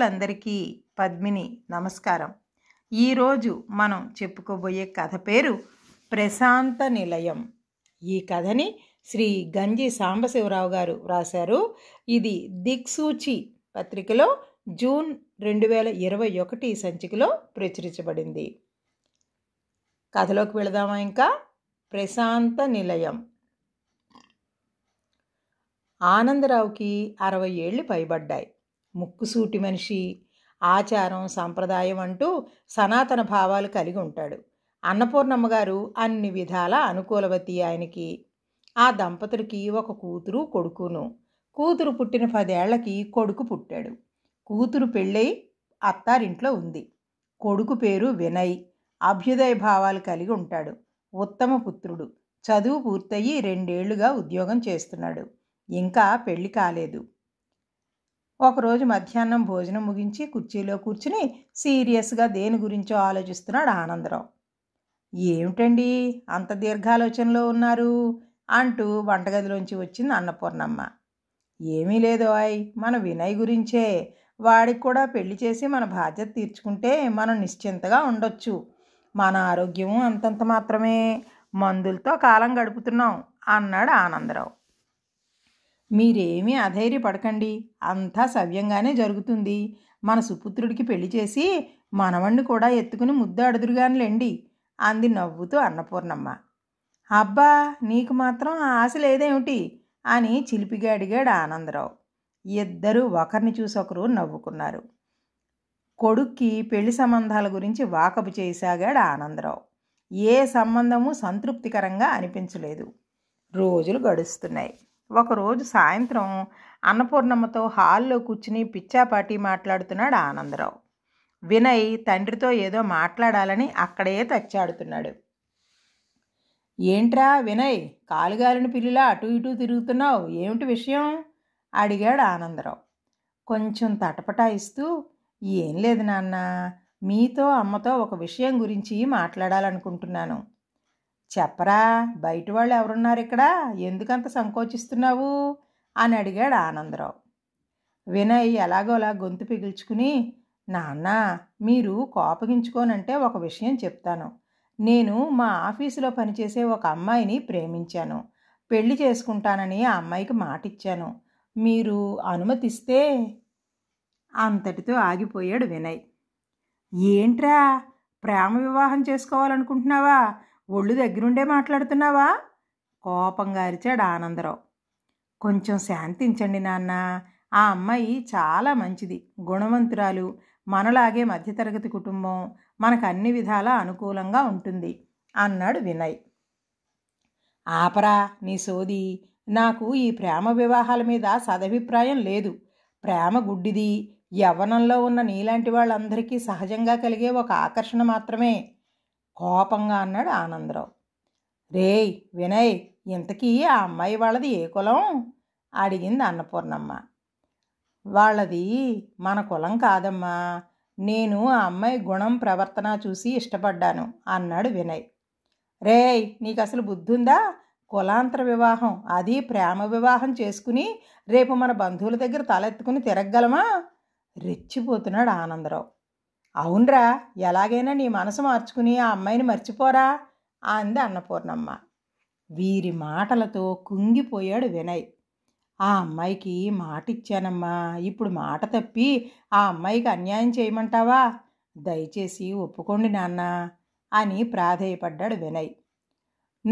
శ్రోతలందరికీ పద్మిని నమస్కారం ఈరోజు మనం చెప్పుకోబోయే కథ పేరు ప్రశాంత నిలయం ఈ కథని శ్రీ గంజి సాంబశివరావు గారు వ్రాశారు ఇది దిక్సూచి పత్రికలో జూన్ రెండు వేల ఇరవై ఒకటి సంచికలో ప్రచురించబడింది కథలోకి వెళదామా ఇంకా ప్రశాంత నిలయం ఆనందరావుకి అరవై ఏళ్ళు పైబడ్డాయి ముక్కుసూటి మనిషి ఆచారం సాంప్రదాయం అంటూ సనాతన భావాలు కలిగి ఉంటాడు అన్నపూర్ణమ్మ గారు అన్ని విధాల అనుకూలవతి ఆయనకి ఆ దంపతులకి ఒక కూతురు కొడుకును కూతురు పుట్టిన పదేళ్లకి కొడుకు పుట్టాడు కూతురు పెళ్ళై అత్తారింట్లో ఉంది కొడుకు పేరు వినయ్ అభ్యుదయ భావాలు కలిగి ఉంటాడు ఉత్తమ పుత్రుడు చదువు పూర్తయి రెండేళ్లుగా ఉద్యోగం చేస్తున్నాడు ఇంకా పెళ్లి కాలేదు ఒకరోజు మధ్యాహ్నం భోజనం ముగించి కుర్చీలో కూర్చుని సీరియస్గా దేని గురించో ఆలోచిస్తున్నాడు ఆనందరావు ఏమిటండి అంత దీర్ఘాలోచనలో ఉన్నారు అంటూ వంటగదిలోంచి వచ్చింది అన్నపూర్ణమ్మ ఏమీ లేదు లేదోయ్ మన వినయ్ గురించే వాడికి కూడా పెళ్లి చేసి మన బాధ్యత తీర్చుకుంటే మనం నిశ్చింతగా ఉండొచ్చు మన ఆరోగ్యం అంతంత మాత్రమే మందులతో కాలం గడుపుతున్నాం అన్నాడు ఆనందరావు మీరేమీ అధైర్యపడకండి అంతా సవ్యంగానే జరుగుతుంది మన సుపుత్రుడికి పెళ్లి చేసి మనవణ్ణి కూడా ఎత్తుకుని ముద్దు ముద్దాడుదురుగానిలేండి అంది నవ్వుతూ అన్నపూర్ణమ్మ అబ్బా నీకు మాత్రం ఆశ లేదేమిటి అని చిలిపిగాడిగాడు ఆనందరావు ఇద్దరూ ఒకరిని చూసొకరు నవ్వుకున్నారు కొడుక్కి పెళ్లి సంబంధాల గురించి వాకపు చేయసాగాడు ఆనందరావు ఏ సంబంధము సంతృప్తికరంగా అనిపించలేదు రోజులు గడుస్తున్నాయి ఒకరోజు సాయంత్రం అన్నపూర్ణమ్మతో హాల్లో కూర్చుని పిచ్చాపాటి మాట్లాడుతున్నాడు ఆనందరావు వినయ్ తండ్రితో ఏదో మాట్లాడాలని అక్కడే తచ్చాడుతున్నాడు ఏంట్రా వినయ్ కాలుగాలిన పిల్లిలా అటు ఇటు తిరుగుతున్నావు ఏమిటి విషయం అడిగాడు ఆనందరావు కొంచెం తటపటాయిస్తూ ఏం లేదు నాన్న మీతో అమ్మతో ఒక విషయం గురించి మాట్లాడాలనుకుంటున్నాను చెప్పరా బయట వాళ్ళు ఎవరున్నారు ఇక్కడ ఎందుకంత సంకోచిస్తున్నావు అని అడిగాడు ఆనందరావు వినయ్ ఎలాగోలా గొంతు పిగిల్చుకుని నాన్న మీరు కోపగించుకోనంటే ఒక విషయం చెప్తాను నేను మా ఆఫీసులో పనిచేసే ఒక అమ్మాయిని ప్రేమించాను పెళ్లి చేసుకుంటానని ఆ అమ్మాయికి మాట ఇచ్చాను మీరు అనుమతిస్తే అంతటితో ఆగిపోయాడు వినయ్ ఏంట్రా ప్రేమ వివాహం చేసుకోవాలనుకుంటున్నావా ఒళ్ళు దగ్గరుండే మాట్లాడుతున్నావా కోపంగా అరిచాడు ఆనందరావు కొంచెం శాంతించండి నాన్న ఆ అమ్మాయి చాలా మంచిది గుణవంతురాలు మనలాగే మధ్యతరగతి కుటుంబం మనకు అన్ని విధాలా అనుకూలంగా ఉంటుంది అన్నాడు వినయ్ ఆపరా నీ సోది నాకు ఈ ప్రేమ వివాహాల మీద సదభిప్రాయం లేదు ప్రేమ గుడ్డిది యవ్వనంలో ఉన్న నీలాంటి వాళ్ళందరికీ సహజంగా కలిగే ఒక ఆకర్షణ మాత్రమే కోపంగా అన్నాడు ఆనందరావు రేయ్ వినయ్ ఇంతకీ ఆ అమ్మాయి వాళ్ళది ఏ కులం అడిగింది అన్నపూర్ణమ్మ వాళ్ళది మన కులం కాదమ్మా నేను ఆ అమ్మాయి గుణం ప్రవర్తన చూసి ఇష్టపడ్డాను అన్నాడు వినయ్ రేయ్ నీకు అసలు బుద్ధుందా కులాంతర వివాహం అది ప్రేమ వివాహం చేసుకుని రేపు మన బంధువుల దగ్గర తలెత్తుకుని తిరగగలమా రెచ్చిపోతున్నాడు ఆనందరావు అవునరా ఎలాగైనా నీ మనసు మార్చుకుని ఆ అమ్మాయిని మర్చిపోరా అంది అన్నపూర్ణమ్మ వీరి మాటలతో కుంగిపోయాడు వినయ్ ఆ అమ్మాయికి మాట ఇచ్చానమ్మా ఇప్పుడు మాట తప్పి ఆ అమ్మాయికి అన్యాయం చేయమంటావా దయచేసి ఒప్పుకోండి నాన్న అని ప్రాధేయపడ్డాడు వినయ్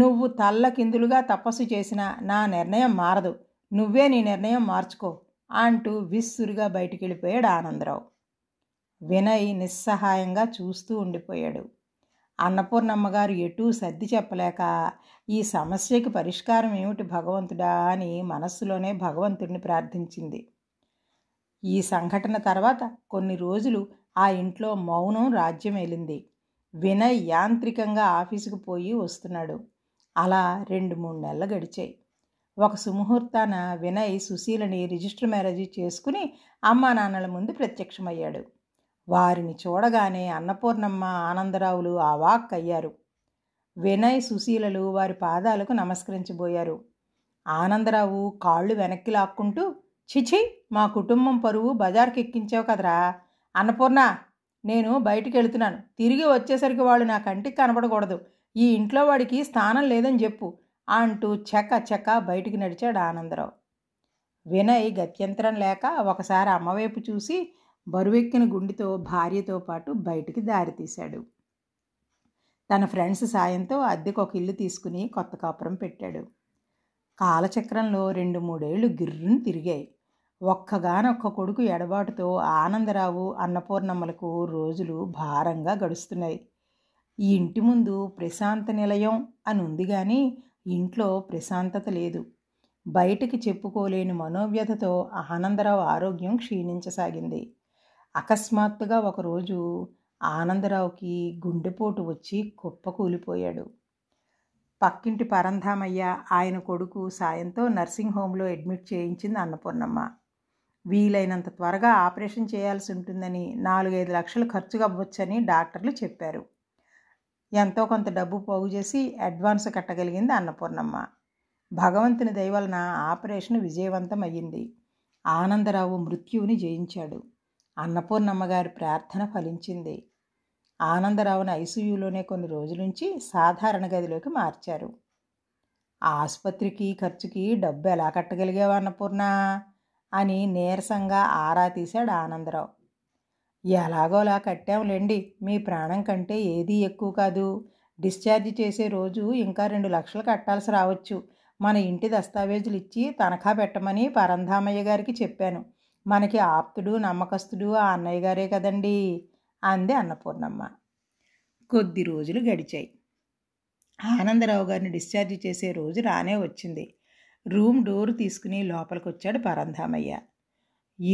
నువ్వు తల్లకిందులుగా తపస్సు చేసిన నా నిర్ణయం మారదు నువ్వే నీ నిర్ణయం మార్చుకో అంటూ విస్సురుగా బయటికి వెళ్ళిపోయాడు ఆనందరావు వినయ్ నిస్సహాయంగా చూస్తూ ఉండిపోయాడు అన్నపూర్ణమ్మగారు ఎటూ సర్ది చెప్పలేక ఈ సమస్యకి పరిష్కారం ఏమిటి భగవంతుడా అని మనస్సులోనే భగవంతుడిని ప్రార్థించింది ఈ సంఘటన తర్వాత కొన్ని రోజులు ఆ ఇంట్లో మౌనం రాజ్యమేలింది వినయ్ యాంత్రికంగా ఆఫీసుకు పోయి వస్తున్నాడు అలా రెండు మూడు నెలలు గడిచాయి ఒక సుముహూర్తాన వినయ్ సుశీలని రిజిస్టర్ మ్యారేజీ చేసుకుని అమ్మా నాన్నల ముందు ప్రత్యక్షమయ్యాడు వారిని చూడగానే అన్నపూర్ణమ్మ ఆనందరావులు అవాక్కయ్యారు వినయ్ సుశీలలు వారి పాదాలకు నమస్కరించబోయారు ఆనందరావు కాళ్ళు వెనక్కి లాక్కుంటూ చిచి మా కుటుంబం పరువు బజార్కి ఎక్కించావు కదరా అన్నపూర్ణ నేను బయటికి వెళుతున్నాను తిరిగి వచ్చేసరికి వాళ్ళు నా కంటికి కనపడకూడదు ఈ ఇంట్లో వాడికి స్థానం లేదని చెప్పు అంటూ చెక్క చెక్క బయటికి నడిచాడు ఆనందరావు వినయ్ గత్యంతరం లేక ఒకసారి అమ్మవైపు చూసి బరువెక్కిన గుండెతో భార్యతో పాటు బయటికి దారితీశాడు తన ఫ్రెండ్స్ సాయంతో అద్దెకు ఒక ఇల్లు తీసుకుని కొత్త కాపురం పెట్టాడు కాలచక్రంలో రెండు మూడేళ్లు గిర్రును తిరిగాయి ఒక్కగానొక్క కొడుకు ఎడబాటుతో ఆనందరావు అన్నపూర్ణమ్మలకు రోజులు భారంగా గడుస్తున్నాయి ఈ ఇంటి ముందు ప్రశాంత నిలయం అని ఉంది కానీ ఇంట్లో ప్రశాంతత లేదు బయటికి చెప్పుకోలేని మనోవ్యతతో ఆనందరావు ఆరోగ్యం క్షీణించసాగింది అకస్మాత్తుగా ఒకరోజు ఆనందరావుకి గుండెపోటు వచ్చి కుప్పకూలిపోయాడు పక్కింటి పరంధామయ్య ఆయన కొడుకు సాయంతో నర్సింగ్ హోమ్లో అడ్మిట్ చేయించింది అన్నపూర్ణమ్మ వీలైనంత త్వరగా ఆపరేషన్ చేయాల్సి ఉంటుందని నాలుగైదు లక్షలు ఖర్చు అవ్వచ్చని డాక్టర్లు చెప్పారు ఎంతో కొంత డబ్బు పోగు చేసి అడ్వాన్స్ కట్టగలిగింది అన్నపూర్ణమ్మ భగవంతుని దయవలన ఆపరేషన్ విజయవంతం అయ్యింది ఆనందరావు మృత్యువుని జయించాడు అన్నపూర్ణమ్మగారి ప్రార్థన ఫలించింది ఆనందరావును ఐసీయూలోనే కొన్ని రోజులుంచి సాధారణ గదిలోకి మార్చారు ఆసుపత్రికి ఖర్చుకి డబ్బు ఎలా కట్టగలిగావు అన్నపూర్ణ అని నీరసంగా ఆరా తీశాడు ఆనందరావు ఎలాగోలా కట్టాంలేండి మీ ప్రాణం కంటే ఏదీ ఎక్కువ కాదు డిశ్చార్జ్ చేసే రోజు ఇంకా రెండు లక్షలు కట్టాల్సి రావచ్చు మన ఇంటి దస్తావేజులు ఇచ్చి తనఖా పెట్టమని పరంధామయ్య గారికి చెప్పాను మనకి ఆప్తుడు నమ్మకస్తుడు ఆ అన్నయ్య గారే కదండి అంది అన్నపూర్ణమ్మ కొద్ది రోజులు గడిచాయి ఆనందరావు గారిని డిశ్చార్జ్ చేసే రోజు రానే వచ్చింది రూమ్ డోర్ తీసుకుని లోపలికి వచ్చాడు పరంధామయ్య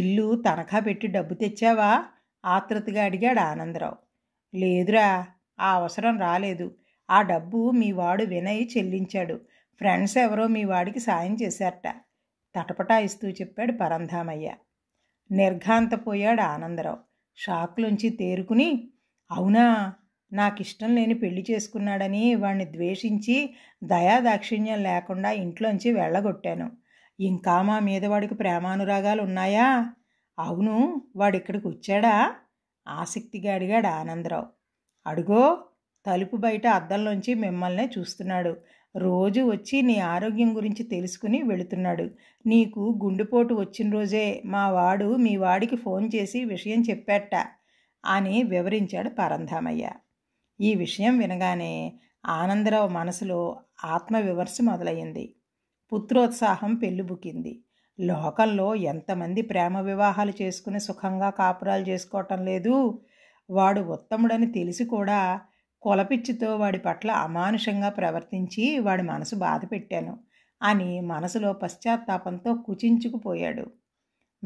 ఇల్లు తనఖా పెట్టి డబ్బు తెచ్చావా ఆతృతగా అడిగాడు ఆనందరావు లేదురా ఆ అవసరం రాలేదు ఆ డబ్బు మీ వాడు వినయ్ చెల్లించాడు ఫ్రెండ్స్ ఎవరో మీ వాడికి సాయం చేశారట తటపటాయిస్తూ చెప్పాడు పరంధామయ్య నిర్ఘాంతపోయాడు ఆనందరావు షాక్లోంచి తేరుకుని అవునా నాకిష్టం లేని పెళ్లి చేసుకున్నాడని వాణ్ణి ద్వేషించి దయాదాక్షిణ్యం లేకుండా ఇంట్లోంచి వెళ్ళగొట్టాను ఇంకా మా మీద వాడికి ప్రేమానురాగాలు ఉన్నాయా అవును వాడిక్కడికి వచ్చాడా ఆసక్తిగా అడిగాడు ఆనందరావు అడుగో తలుపు బయట అద్దంలోంచి మిమ్మల్నే చూస్తున్నాడు రోజు వచ్చి నీ ఆరోగ్యం గురించి తెలుసుకుని వెళుతున్నాడు నీకు గుండెపోటు వచ్చిన రోజే మా వాడు మీ వాడికి ఫోన్ చేసి విషయం చెప్పాట అని వివరించాడు పరంధామయ్య ఈ విషయం వినగానే ఆనందరావు మనసులో ఆత్మవిమర్శ మొదలయ్యింది పుత్రోత్సాహం పెళ్ళిబుకింది లోకంలో ఎంతమంది ప్రేమ వివాహాలు చేసుకుని సుఖంగా కాపురాలు చేసుకోవటం లేదు వాడు ఉత్తముడని తెలిసి కూడా కులపిచ్చితో వాడి పట్ల అమానుషంగా ప్రవర్తించి వాడి మనసు బాధ పెట్టాను అని మనసులో పశ్చాత్తాపంతో కుచించుకుపోయాడు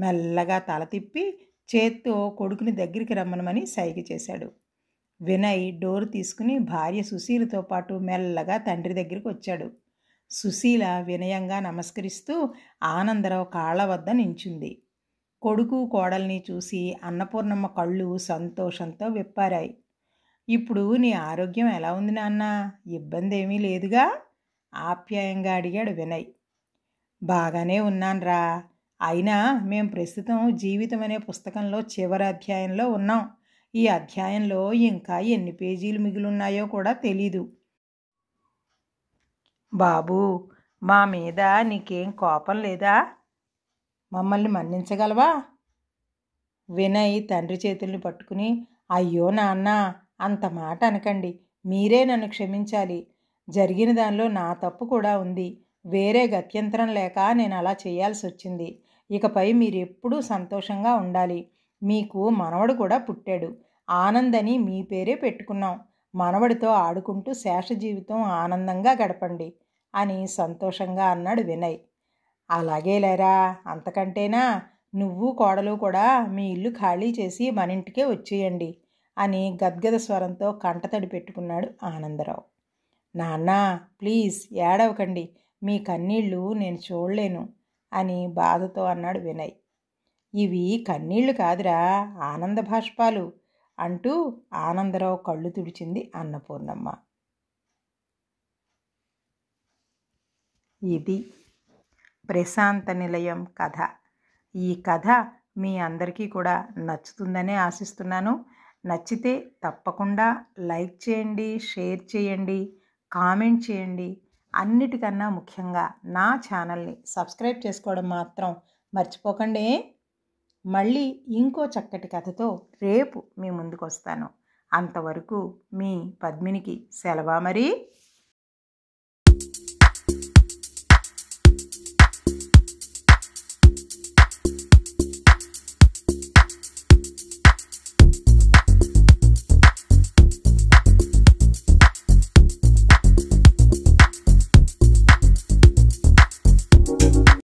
మెల్లగా తల తిప్పి చేత్తో కొడుకుని దగ్గరికి రమ్మనమని సైగ చేశాడు వినయ్ డోర్ తీసుకుని భార్య సుశీలతో పాటు మెల్లగా తండ్రి దగ్గరికి వచ్చాడు సుశీల వినయంగా నమస్కరిస్తూ ఆనందరావు కాళ్ళ వద్ద నించుంది కొడుకు కోడల్ని చూసి అన్నపూర్ణమ్మ కళ్ళు సంతోషంతో విప్పారాయి ఇప్పుడు నీ ఆరోగ్యం ఎలా ఉంది నాన్న ఇబ్బంది ఏమీ లేదుగా ఆప్యాయంగా అడిగాడు వినయ్ బాగానే ఉన్నాన్రా అయినా మేము ప్రస్తుతం జీవితం అనే పుస్తకంలో చివరి అధ్యాయంలో ఉన్నాం ఈ అధ్యాయంలో ఇంకా ఎన్ని పేజీలు మిగిలున్నాయో కూడా తెలీదు బాబు మా మీద నీకేం కోపం లేదా మమ్మల్ని మన్నించగలవా వినయ్ తండ్రి చేతుల్ని పట్టుకుని అయ్యో నాన్న అంత మాట అనకండి మీరే నన్ను క్షమించాలి జరిగిన దానిలో నా తప్పు కూడా ఉంది వేరే గత్యంతరం లేక నేను అలా చేయాల్సి వచ్చింది ఇకపై మీరెప్పుడూ సంతోషంగా ఉండాలి మీకు మనవడు కూడా పుట్టాడు ఆనందని మీ పేరే పెట్టుకున్నాం మనవడితో ఆడుకుంటూ శేష జీవితం ఆనందంగా గడపండి అని సంతోషంగా అన్నాడు వినయ్ అలాగే లేరా అంతకంటేనా నువ్వు కోడలు కూడా మీ ఇల్లు ఖాళీ చేసి మనింటికే వచ్చేయండి అని గద్గద స్వరంతో కంటతడి పెట్టుకున్నాడు ఆనందరావు నాన్న ప్లీజ్ ఏడవకండి మీ కన్నీళ్ళు నేను చూడలేను అని బాధతో అన్నాడు వినయ్ ఇవి కన్నీళ్లు కాదురా ఆనంద భాష్పాలు అంటూ ఆనందరావు కళ్ళు తుడిచింది అన్నపూర్ణమ్మ ఇది ప్రశాంత నిలయం కథ ఈ కథ మీ అందరికీ కూడా నచ్చుతుందనే ఆశిస్తున్నాను నచ్చితే తప్పకుండా లైక్ చేయండి షేర్ చేయండి కామెంట్ చేయండి అన్నిటికన్నా ముఖ్యంగా నా ఛానల్ని సబ్స్క్రైబ్ చేసుకోవడం మాత్రం మర్చిపోకండి మళ్ళీ ఇంకో చక్కటి కథతో రేపు మీ ముందుకు వస్తాను అంతవరకు మీ పద్మినికి సెలవా మరి